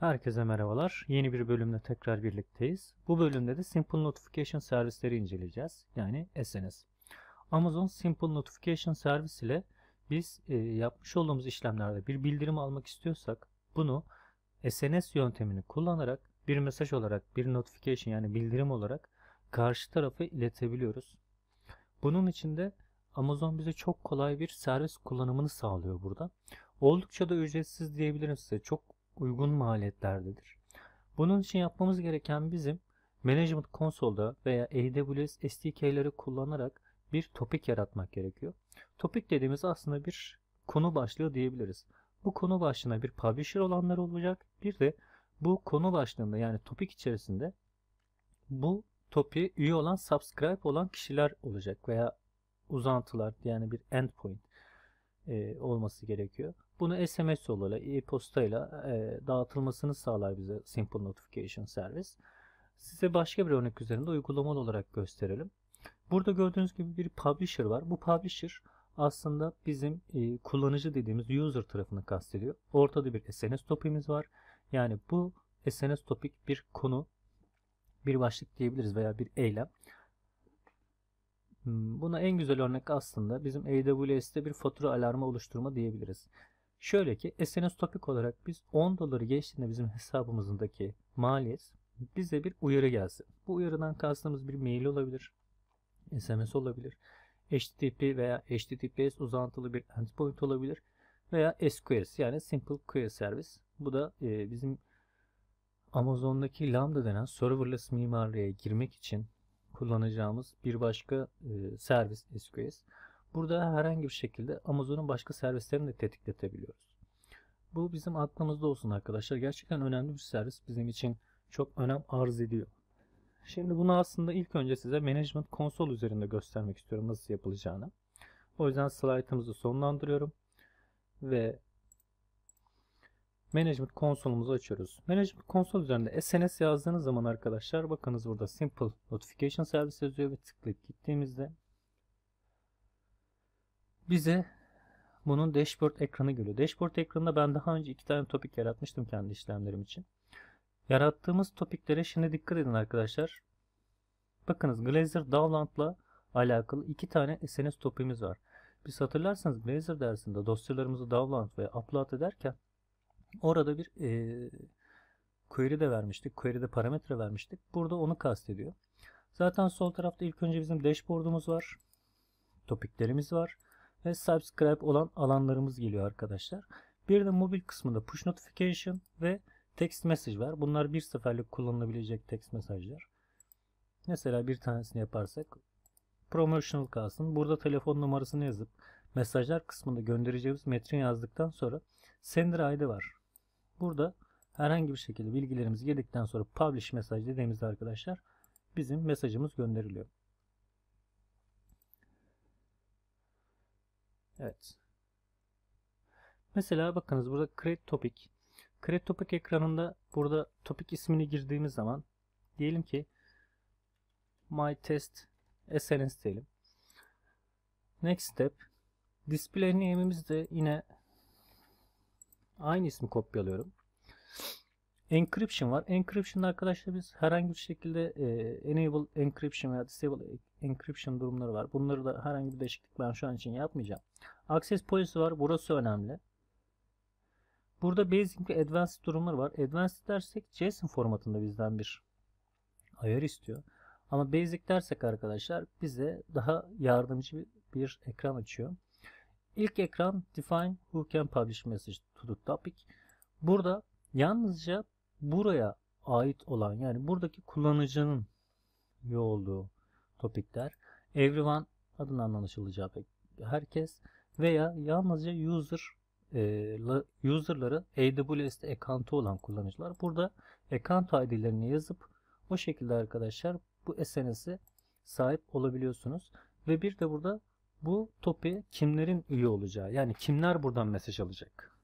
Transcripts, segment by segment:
Herkese merhabalar. Yeni bir bölümle tekrar birlikteyiz. Bu bölümde de Simple Notification servisleri inceleyeceğiz. Yani SNS. Amazon Simple Notification servis ile biz e, yapmış olduğumuz işlemlerde bir bildirim almak istiyorsak bunu SNS yöntemini kullanarak bir mesaj olarak bir notification yani bildirim olarak karşı tarafı iletebiliyoruz. Bunun için de Amazon bize çok kolay bir servis kullanımını sağlıyor burada. Oldukça da ücretsiz diyebilirim size. Çok uygun maliyetlerdedir. Bunun için yapmamız gereken bizim Management Console'da veya AWS SDK'leri kullanarak bir topik yaratmak gerekiyor. Topik dediğimiz aslında bir konu başlığı diyebiliriz. Bu konu başlığına bir publisher olanlar olacak. Bir de bu konu başlığında yani topik içerisinde bu topi üye olan, subscribe olan kişiler olacak veya uzantılar yani bir endpoint e, olması gerekiyor. Bunu SMS yoluyla, e-postayla e, dağıtılmasını sağlar bize Simple Notification Service. Size başka bir örnek üzerinde uygulamalı olarak gösterelim. Burada gördüğünüz gibi bir publisher var. Bu publisher aslında bizim e, kullanıcı dediğimiz user tarafını kastediyor. Ortada bir SNS topimiz var. Yani bu SNS topik bir konu, bir başlık diyebiliriz veya bir eylem. Hmm, buna en güzel örnek aslında bizim AWS'te bir fatura alarmı oluşturma diyebiliriz. Şöyle ki SNS Topic olarak biz 10 doları geçtiğinde bizim hesabımızdaki maliyet bize bir uyarı gelsin. Bu uyarıdan kastımız bir mail olabilir, SMS olabilir, HTTP veya HTTPS uzantılı bir endpoint olabilir veya SQS yani Simple Query Service. Bu da e, bizim Amazon'daki Lambda denen serverless mimariye girmek için kullanacağımız bir başka e, servis SQS. Burada herhangi bir şekilde Amazon'un başka servislerini de tetikletebiliyoruz. Bu bizim aklımızda olsun arkadaşlar. Gerçekten önemli bir servis bizim için çok önem arz ediyor. Şimdi bunu aslında ilk önce size Management Console üzerinde göstermek istiyorum nasıl yapılacağını. O yüzden slaytımızı sonlandırıyorum ve Management konsolumuzu açıyoruz. Management konsol üzerinde SNS yazdığınız zaman arkadaşlar bakınız burada Simple Notification Service yazıyor ve tıklayıp gittiğimizde bize bunun dashboard ekranı geliyor. Dashboard ekranında ben daha önce iki tane topik yaratmıştım kendi işlemlerim için. Yarattığımız topiklere şimdi dikkat edin arkadaşlar. Bakınız Glazer Dowland'la alakalı iki tane SNS topimiz var. Biz hatırlarsanız Glazer dersinde dosyalarımızı Dowland ve upload ederken orada bir e, query de vermiştik. query de parametre vermiştik. Burada onu kastediyor. Zaten sol tarafta ilk önce bizim dashboard'umuz var. Topiklerimiz var ve subscribe olan alanlarımız geliyor arkadaşlar. Bir de mobil kısmında push notification ve text message var. Bunlar bir seferlik kullanılabilecek text mesajlar. Mesela bir tanesini yaparsak promotional kalsın. Burada telefon numarasını yazıp mesajlar kısmında göndereceğimiz metrin yazdıktan sonra sender ID var. Burada herhangi bir şekilde bilgilerimiz girdikten sonra publish mesaj dediğimizde arkadaşlar bizim mesajımız gönderiliyor. Evet. Mesela bakınız burada create topic. Create topic ekranında burada topic ismini girdiğimiz zaman diyelim ki my test SNS diyelim. Next step display name'imizde yine aynı ismi kopyalıyorum. Encryption var. Encryption arkadaşlar biz herhangi bir şekilde e, enable encryption veya disable encryption durumları var. Bunları da herhangi bir değişiklik ben şu an için yapmayacağım. Access policy var. Burası önemli. Burada basic ve advanced durumları var. Advanced dersek JSON formatında bizden bir ayar istiyor. Ama basic dersek arkadaşlar bize daha yardımcı bir ekran açıyor. İlk ekran define who can publish message to the topic. Burada yalnızca buraya ait olan yani buradaki kullanıcının olduğu topikler, everyone adına anlaşılacağı pek herkes veya yalnızca user e, user'ları AWS account'u olan kullanıcılar. Burada account ID'lerini yazıp o şekilde arkadaşlar bu SNS'e sahip olabiliyorsunuz. Ve bir de burada bu topi kimlerin üye olacağı yani kimler buradan mesaj alacak.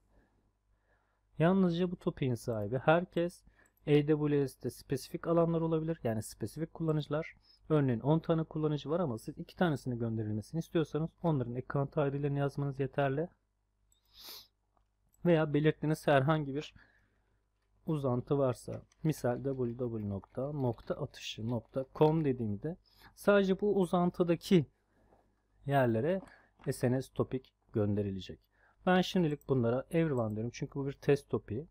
Yalnızca bu topik'in sahibi herkes AWS'de spesifik alanlar olabilir. Yani spesifik kullanıcılar. Örneğin 10 tane kullanıcı var ama siz 2 tanesini gönderilmesini istiyorsanız onların account ID'lerini yazmanız yeterli. Veya belirttiğiniz herhangi bir uzantı varsa misal www.noktaatışı.com dediğimde sadece bu uzantıdaki yerlere SNS topik gönderilecek. Ben şimdilik bunlara everyone diyorum çünkü bu bir test topiği.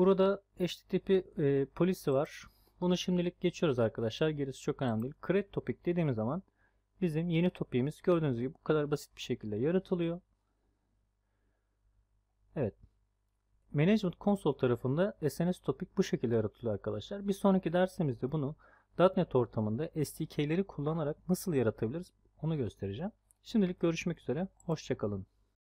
Burada eşlik e, polisi var. Bunu şimdilik geçiyoruz arkadaşlar. Gerisi çok önemli değil. Create topic dediğimiz zaman bizim yeni topiğimiz gördüğünüz gibi bu kadar basit bir şekilde yaratılıyor. Evet. Management Console tarafında SNS Topic bu şekilde yaratılıyor arkadaşlar. Bir sonraki dersimizde bunu .NET ortamında SDK'leri kullanarak nasıl yaratabiliriz onu göstereceğim. Şimdilik görüşmek üzere. Hoşçakalın.